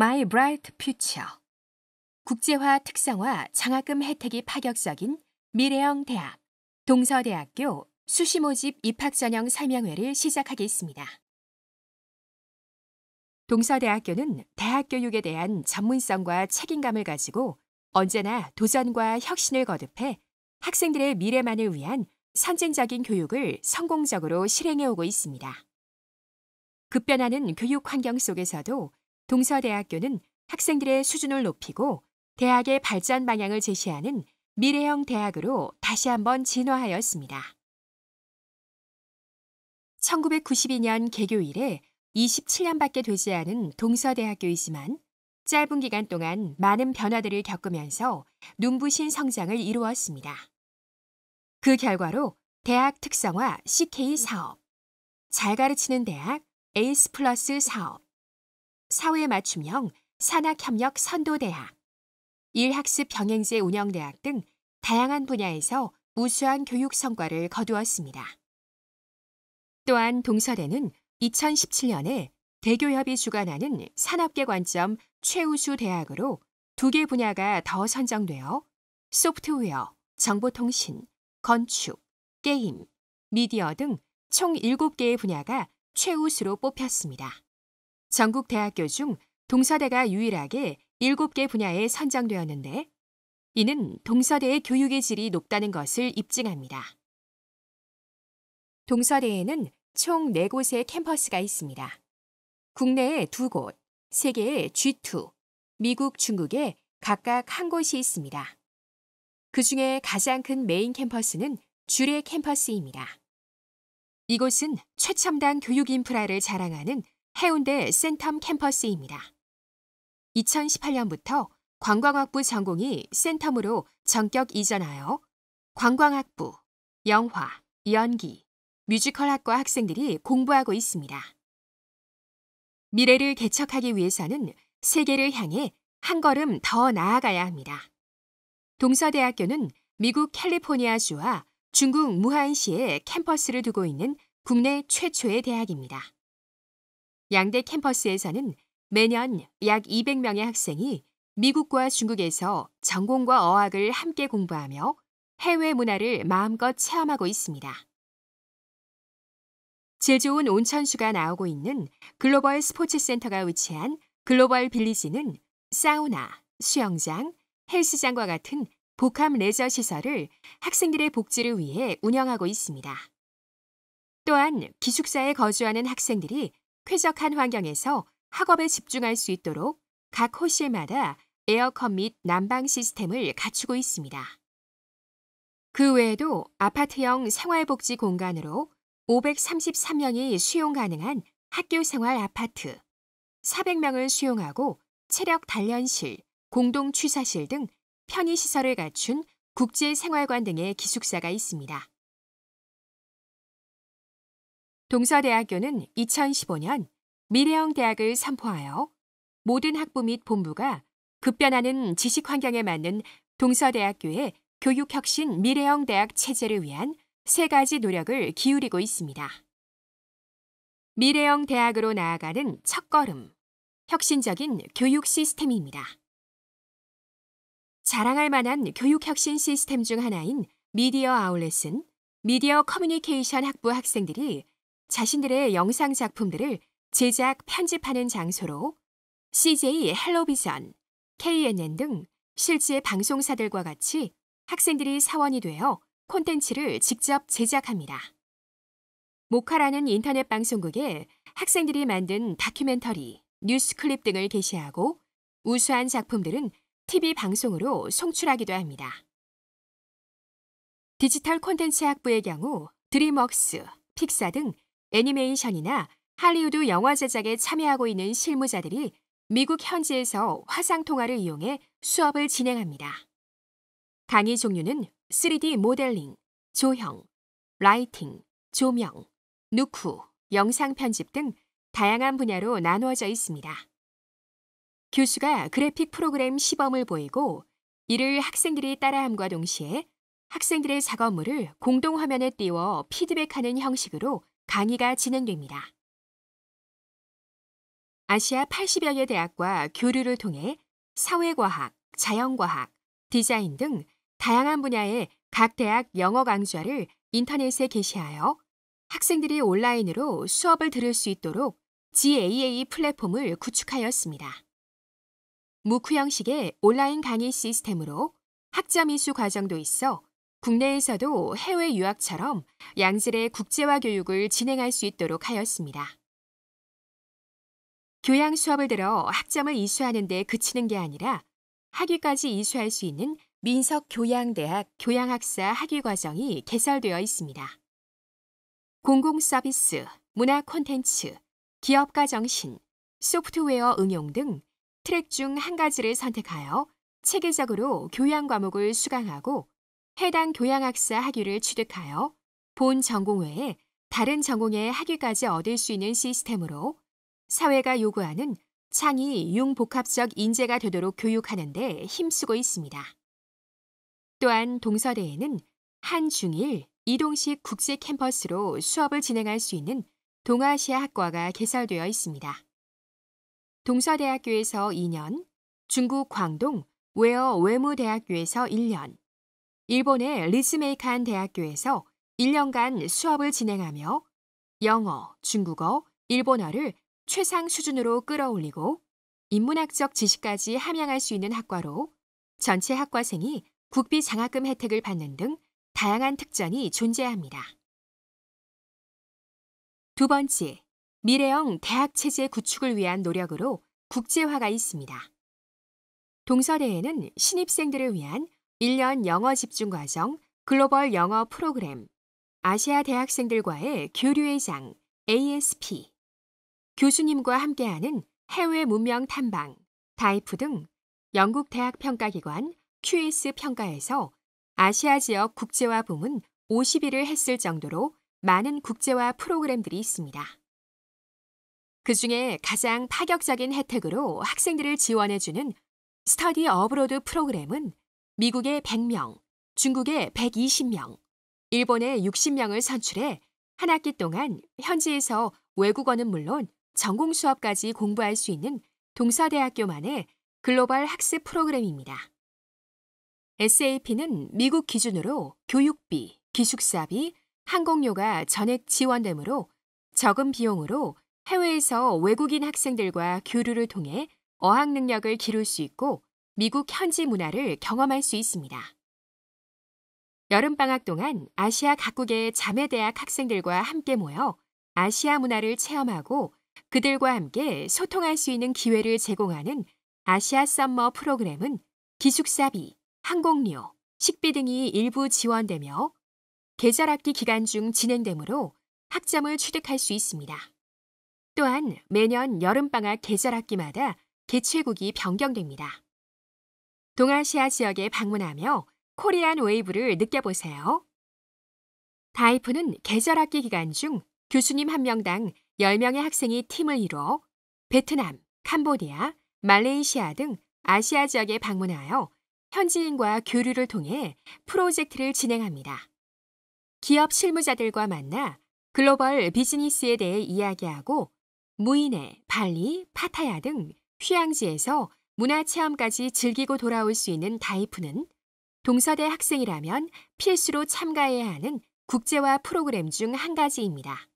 My Bright Future 국제화 특성화 장학금 혜택이 파격적인 미래형 대학 동서대학교 수시모집 입학전형 설명회를 시작하겠습니다. 동서대학교는 대학 교육에 대한 전문성과 책임감을 가지고 언제나 도전과 혁신을 거듭해 학생들의 미래만을 위한 선진적인 교육을 성공적으로 실행해 오고 있습니다. 급변하는 교육 환경 속에서도 동서대학교는 학생들의 수준을 높이고 대학의 발전 방향을 제시하는 미래형 대학으로 다시 한번 진화하였습니다. 1992년 개교 이래 27년밖에 되지 않은 동서대학교이지만 짧은 기간 동안 많은 변화들을 겪으면서 눈부신 성장을 이루었습니다. 그 결과로 대학 특성화 CK 사업, 잘 가르치는 대학 에이스 플러스 사업, 사회맞춤형, 산학협력 선도대학, 일학습 병행제 운영대학 등 다양한 분야에서 우수한 교육 성과를 거두었습니다. 또한 동서대는 2017년에 대교협이 주관하는 산업계 관점 최우수 대학으로 두 개 분야가 더 선정되어 소프트웨어, 정보통신, 건축, 게임, 미디어 등 총 7개의 분야가 최우수로 뽑혔습니다. 전국 대학교 중 동서대가 유일하게 7개 분야에 선정되었는데 이는 동서대의 교육의 질이 높다는 것을 입증합니다. 동서대에는 총 4곳의 캠퍼스가 있습니다. 국내에 2곳, 세계에 G2, 미국, 중국에 각각 한 곳이 있습니다. 그 중에 가장 큰 메인 캠퍼스는 주례 캠퍼스입니다. 이곳은 최첨단 교육 인프라를 자랑하는 해운대 센텀 캠퍼스입니다. 2018년부터 관광학부 전공이 센텀으로 전격 이전하여 관광학부, 영화, 연기, 뮤지컬학과 학생들이 공부하고 있습니다. 미래를 개척하기 위해서는 세계를 향해 한 걸음 더 나아가야 합니다. 동서대학교는 미국 캘리포니아주와 중국 무한시에 캠퍼스를 두고 있는 국내 최초의 대학입니다. 양대 캠퍼스에서는 매년 약 200명의 학생이 미국과 중국에서 전공과 어학을 함께 공부하며 해외 문화를 마음껏 체험하고 있습니다. 질 좋은 온천수가 나오고 있는 글로벌 스포츠 센터가 위치한 글로벌 빌리지는 사우나, 수영장, 헬스장과 같은 복합 레저 시설을 학생들의 복지를 위해 운영하고 있습니다. 또한 기숙사에 거주하는 학생들이 쾌적한 환경에서 학업에 집중할 수 있도록 각 호실마다 에어컨 및 난방 시스템을 갖추고 있습니다. 그 외에도 아파트형 생활복지 공간으로 533명이 수용 가능한 학교생활 아파트, 400명을 수용하고 체력 단련실, 공동 취사실 등 편의시설을 갖춘 국제생활관 등의 기숙사가 있습니다. 동서대학교는 2015년 미래형 대학을 선포하여 모든 학부 및 본부가 급변하는 지식 환경에 맞는 동서대학교의 교육혁신 미래형 대학 체제를 위한 세 가지 노력을 기울이고 있습니다. 미래형 대학으로 나아가는 첫걸음, 혁신적인 교육 시스템입니다. 자랑할 만한 교육혁신 시스템 중 하나인 미디어 아울렛은 미디어 커뮤니케이션 학부 학생들이 자신들의 영상 작품들을 제작, 편집하는 장소로 CJ 헬로비전, KNN 등 실제 방송사들과 같이 학생들이 사원이 되어 콘텐츠를 직접 제작합니다. 모카라는 인터넷 방송국에 학생들이 만든 다큐멘터리, 뉴스 클립 등을 게시하고 우수한 작품들은 TV 방송으로 송출하기도 합니다. 디지털 콘텐츠 학부의 경우 드림웍스, 픽사 등 애니메이션이나 할리우드 영화 제작에 참여하고 있는 실무자들이 미국 현지에서 화상 통화를 이용해 수업을 진행합니다. 강의 종류는 3D 모델링, 조형, 라이팅, 조명, 누쿠, 영상 편집 등 다양한 분야로 나누어져 있습니다. 교수가 그래픽 프로그램 시범을 보이고 이를 학생들이 따라함과 동시에 학생들의 작업물을 공동화면에 띄워 피드백하는 형식으로 강의가 진행됩니다. 아시아 80여 개 대학과 교류를 통해 사회과학, 자연과학, 디자인 등 다양한 분야의 각 대학 영어 강좌를 인터넷에 게시하여 학생들이 온라인으로 수업을 들을 수 있도록 GAA 플랫폼을 구축하였습니다. 무크 형식의 온라인 강의 시스템으로 학점 이수 과정도 있어 국내에서도 해외 유학처럼 양질의 국제화 교육을 진행할 수 있도록 하였습니다. 교양 수업을 들어 학점을 이수하는 데 그치는 게 아니라 학위까지 이수할 수 있는 민석교양대학 교양학사 학위 과정이 개설되어 있습니다. 공공서비스, 문화 콘텐츠, 기업가 정신, 소프트웨어 응용 등 트랙 중 한 가지를 선택하여 체계적으로 교양 과목을 수강하고 해당 교양학사 학위를 취득하여 본 전공 외에 다른 전공의 학위까지 얻을 수 있는 시스템으로 사회가 요구하는 창의 융복합적 인재가 되도록 교육하는 데 힘쓰고 있습니다. 또한 동서대에는 한중일 이동식 국제 캠퍼스로 수업을 진행할 수 있는 동아시아 학과가 개설되어 있습니다. 동서대학교에서 2년, 중국 광동 웨어 외무대학교에서 1년, 일본의 리스메이칸 대학교에서 1년간 수업을 진행하며 영어, 중국어, 일본어를 최상 수준으로 끌어올리고 인문학적 지식까지 함양할 수 있는 학과로 전체 학과생이 국비 장학금 혜택을 받는 등 다양한 특전이 존재합니다. 두 번째, 미래형 대학 체제 구축을 위한 노력으로 국제화가 있습니다. 동서대에는 신입생들을 위한 1년 영어 집중 과정, 글로벌 영어 프로그램, 아시아 대학생들과의 교류의 장, ASP, 교수님과 함께하는 해외 문명 탐방, 다이프 등 영국 대학 평가기관 QS 평가에서 아시아 지역 국제화 부문 50위를 했을 정도로 많은 국제화 프로그램들이 있습니다. 그 중에 가장 파격적인 혜택으로 학생들을 지원해주는 스터디 어브로드 프로그램은 미국의 100명, 중국의 120명, 일본의 60명을 선출해 한 학기 동안 현지에서 외국어는 물론 전공 수업까지 공부할 수 있는 동서대학교만의 글로벌 학습 프로그램입니다. SAP는 미국 기준으로 교육비, 기숙사비, 항공료가 전액 지원되므로 적은 비용으로 해외에서 외국인 학생들과 교류를 통해 어학 능력을 기를 수 있고 미국 현지 문화를 경험할 수 있습니다. 여름방학 동안 아시아 각국의 자매대학 학생들과 함께 모여 아시아 문화를 체험하고 그들과 함께 소통할 수 있는 기회를 제공하는 아시아 썸머 프로그램은 기숙사비, 항공료, 식비 등이 일부 지원되며 계절학기 기간 중 진행되므로 학점을 취득할 수 있습니다. 또한 매년 여름방학 계절학기마다 개최국이 변경됩니다. 동아시아 지역에 방문하며 코리안 웨이브를 느껴보세요. 다이프는 계절학기 기간 중 교수님 한 명당 10명의 학생이 팀을 이뤄 베트남, 캄보디아, 말레이시아 등 아시아 지역에 방문하여 현지인과 교류를 통해 프로젝트를 진행합니다. 기업 실무자들과 만나 글로벌 비즈니스에 대해 이야기하고 무인네 발리, 파타야 등 휴양지에서 문화체험까지 즐기고 돌아올 수 있는 다이프는 동서대 학생이라면 필수로 참가해야 하는 국제화 프로그램 중 한 가지입니다.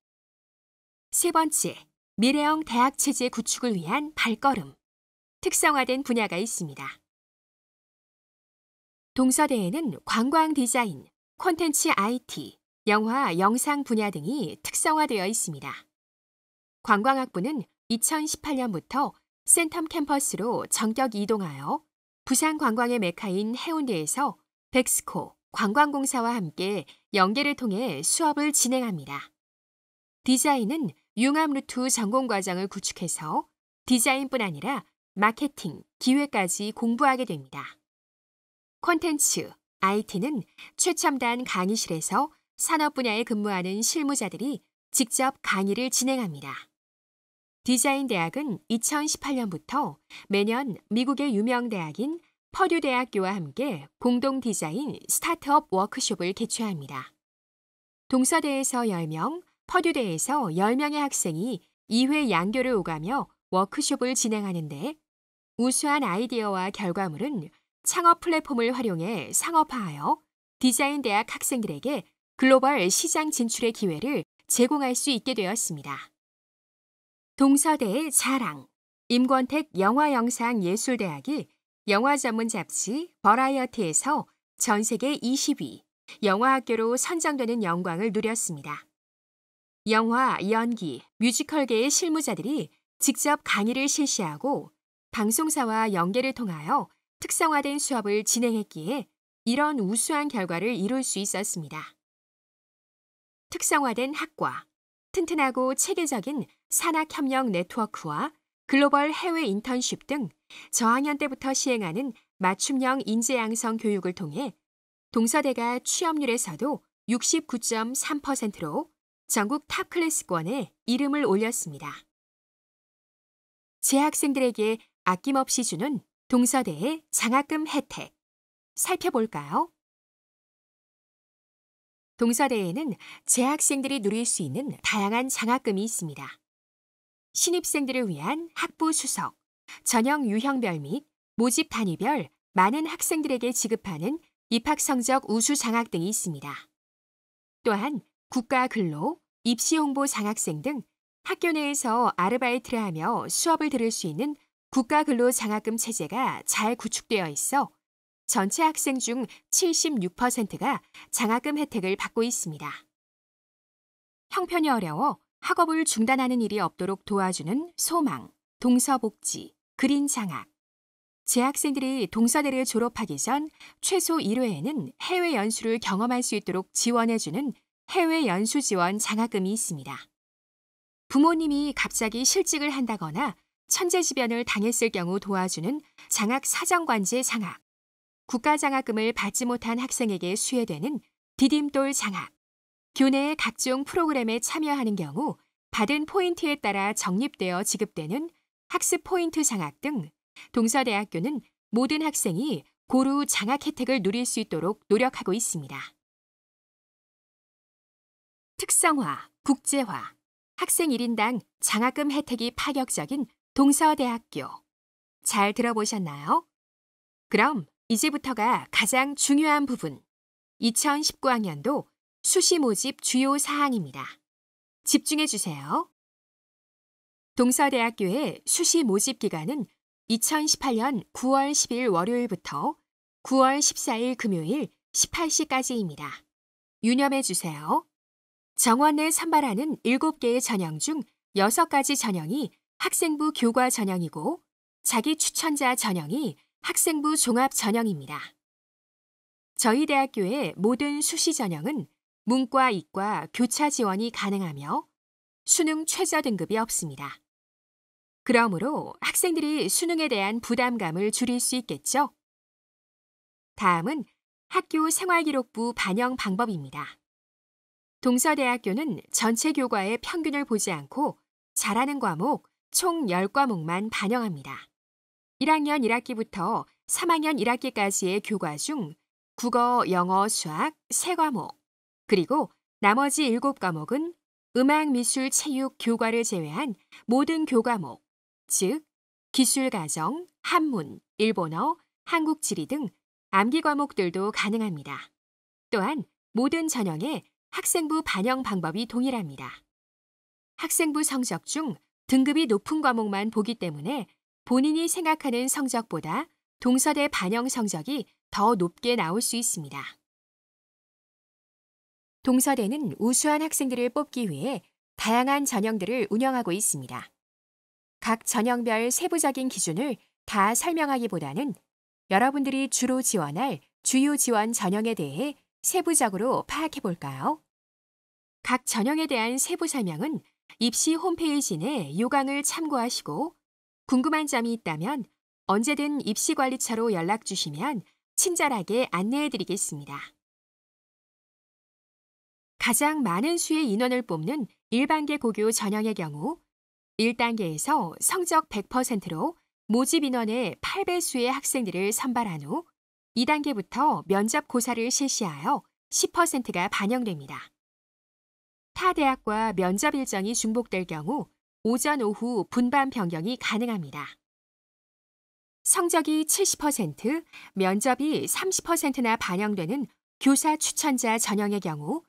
세 번째, 미래형 대학 체제 구축을 위한 발걸음. 특성화된 분야가 있습니다. 동서대에는 관광 디자인, 콘텐츠 IT, 영화, 영상 분야 등이 특성화되어 있습니다. 관광학부는 2018년부터 센텀 캠퍼스로 전격 이동하여 부산 관광의 메카인 해운대에서 백스코 관광공사와 함께 연계를 통해 수업을 진행합니다. 디자인은 융합루트 전공과정을 구축해서 디자인뿐 아니라 마케팅, 기획까지 공부하게 됩니다. 콘텐츠, IT는 최첨단 강의실에서 산업 분야에 근무하는 실무자들이 직접 강의를 진행합니다. 디자인 대학은 2018년부터 매년 미국의 유명 대학인 퍼류 대학교와 함께 공동 디자인 스타트업 워크숍을 개최합니다. 동서대에서 10명, 퍼듀대에서 10명의 학생이 2회 양교를 오가며 워크숍을 진행하는데 우수한 아이디어와 결과물은 창업 플랫폼을 활용해 상업화하여 디자인 대학 학생들에게 글로벌 시장 진출의 기회를 제공할 수 있게 되었습니다. 동서대의 자랑 임권택 영화영상예술대학이 영화 전문 잡지 버라이어티에서 전 세계 20위 영화학교로 선정되는 영광을 누렸습니다. 영화, 연기, 뮤지컬계의 실무자들이 직접 강의를 실시하고 방송사와 연계를 통하여 특성화된 수업을 진행했기에 이런 우수한 결과를 이룰 수 있었습니다. 특성화된 학과, 튼튼하고 체계적인 산학협력 네트워크와 글로벌 해외 인턴십 등 저학년 때부터 시행하는 맞춤형 인재 양성 교육을 통해 동서대가 취업률에서도 69.3%로 전국 탑 클래스권에 이름을 올렸습니다. 재학생들에게 아낌없이 주는 동서대의 장학금 혜택 살펴볼까요? 동서대에는 재학생들이 누릴 수 있는 다양한 장학금이 있습니다. 신입생들을 위한 학부 수석, 전형 유형별 및 모집 단위별 많은 학생들에게 지급하는 입학 성적 우수 장학 등이 있습니다. 또한 국가 근로, 입시 홍보 장학생 등 학교 내에서 아르바이트를 하며 수업을 들을 수 있는 국가 근로 장학금 체제가 잘 구축되어 있어 전체 학생 중 76%가 장학금 혜택을 받고 있습니다. 형편이 어려워 학업을 중단하는 일이 없도록 도와주는 소망, 동서복지, 그린 장학. 재학생들이 동서대를 졸업하기 전 최소 1회에는 해외 연수를 경험할 수 있도록 지원해주는 해외 연수 지원 장학금이 있습니다. 부모님이 갑자기 실직을 한다거나 천재지변을 당했을 경우 도와주는 장학 사정관제 장학, 국가장학금을 받지 못한 학생에게 수혜되는 디딤돌 장학, 교내의 각종 프로그램에 참여하는 경우 받은 포인트에 따라 적립되어 지급되는 학습 포인트 장학 등 동서대학교는 모든 학생이 고루 장학 혜택을 누릴 수 있도록 노력하고 있습니다. 특성화, 국제화, 학생 1인당 장학금 혜택이 파격적인 동서대학교. 잘 들어보셨나요? 그럼 이제부터가 가장 중요한 부분. 2019학년도 수시 모집 주요 사항입니다. 집중해 주세요. 동서대학교의 수시 모집 기간은 2018년 9월 10일 월요일부터 9월 14일 금요일 18시까지입니다. 유념해 주세요. 정원을 선발하는 7개의 전형 중 6가지 전형이 학생부 교과 전형이고 자기 추천자 전형이 학생부 종합 전형입니다. 저희 대학교의 모든 수시 전형은 문과 이과 교차 지원이 가능하며 수능 최저 등급이 없습니다. 그러므로 학생들이 수능에 대한 부담감을 줄일 수 있겠죠? 다음은 학교 생활기록부 반영 방법입니다. 동서대학교는 전체 교과의 평균을 보지 않고 잘하는 과목 총 10과목만 반영합니다. 1학년 1학기부터 3학년 1학기까지의 교과 중 국어, 영어, 수학 3과목, 그리고 나머지 7과목은 음악, 미술, 체육, 교과를 제외한 모든 교과목, 즉 기술가정, 한문, 일본어, 한국 지리 등 암기 과목들도 가능합니다. 또한 모든 전형에 학생부 반영 방법이 동일합니다. 학생부 성적 중 등급이 높은 과목만 보기 때문에 본인이 생각하는 성적보다 동서대 반영 성적이 더 높게 나올 수 있습니다. 동서대는 우수한 학생들을 뽑기 위해 다양한 전형들을 운영하고 있습니다. 각 전형별 세부적인 기준을 다 설명하기보다는 여러분들이 주로 지원할 주요 지원 전형에 대해 세부적으로 파악해 볼까요? 각 전형에 대한 세부 설명은 입시 홈페이지 내 요강을 참고하시고 궁금한 점이 있다면 언제든 입시관리처로 연락 주시면 친절하게 안내해 드리겠습니다. 가장 많은 수의 인원을 뽑는 일반계 고교 전형의 경우 1단계에서 성적 100%로 모집 인원의 8배수의 학생들을 선발한 후 2단계부터 면접 고사를 실시하여 10%가 반영됩니다. 타 대학과 면접 일정이 중복될 경우 오전 오후 분반 변경이 가능합니다. 성적이 70%, 면접이 30%나 반영되는 교사 추천자 전형의 경우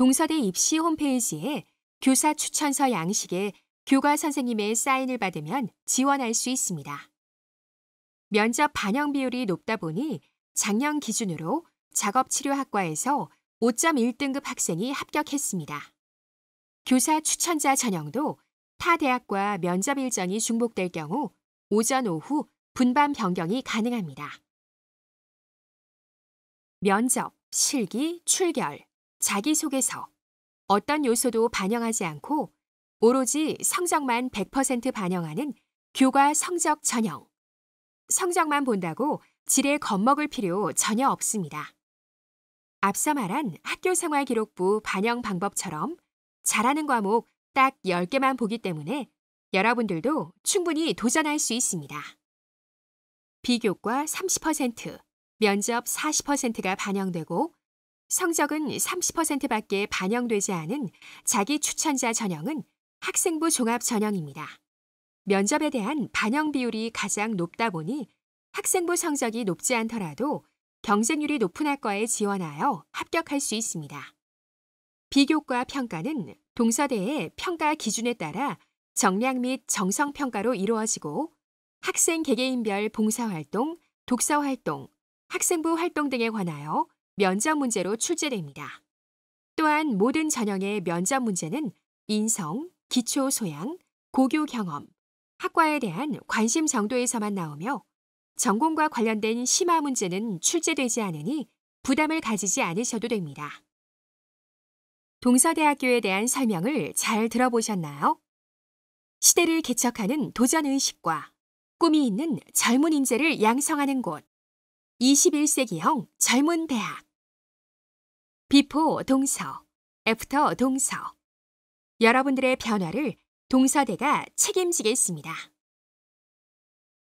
동서대 입시 홈페이지에 교사 추천서 양식에 교과 선생님의 사인을 받으면 지원할 수 있습니다. 면접 반영 비율이 높다 보니 작년 기준으로 작업치료학과에서 5.1등급 학생이 합격했습니다. 교사 추천자 전형도 타 대학과 면접 일정이 중복될 경우 오전 오후 분반 변경이 가능합니다. 면접, 실기, 출결 자기소개서 어떤 요소도 반영하지 않고 오로지 성적만 100% 반영하는 교과 성적 전형. 성적만 본다고 질에 겁먹을 필요 전혀 없습니다. 앞서 말한 학교생활기록부 반영 방법처럼 잘하는 과목 딱 10개만 보기 때문에 여러분들도 충분히 도전할 수 있습니다. 비교과 30%, 면접 40%가 반영되고 성적은 30%밖에 반영되지 않은 자기 추천자 전형은 학생부 종합 전형입니다. 면접에 대한 반영 비율이 가장 높다 보니 학생부 성적이 높지 않더라도 경쟁률이 높은 학과에 지원하여 합격할 수 있습니다. 비교과 평가는 동서대의 평가 기준에 따라 정량 및 정성 평가로 이루어지고 학생 개개인별 봉사활동, 독서활동, 학생부 활동 등에 관하여 면접 문제로 출제됩니다. 또한 모든 전형의 면접 문제는 인성, 기초 소양, 고교 경험, 학과에 대한 관심 정도에서만 나오며 전공과 관련된 심화 문제는 출제되지 않으니 부담을 가지지 않으셔도 됩니다. 동서대학교에 대한 설명을 잘 들어보셨나요? 시대를 개척하는 도전의식과 꿈이 있는 젊은 인재를 양성하는 곳, 21세기형 젊은 대학. 비포 동서, 애프터 동서. 여러분들의 변화를 동서대가 책임지겠습니다.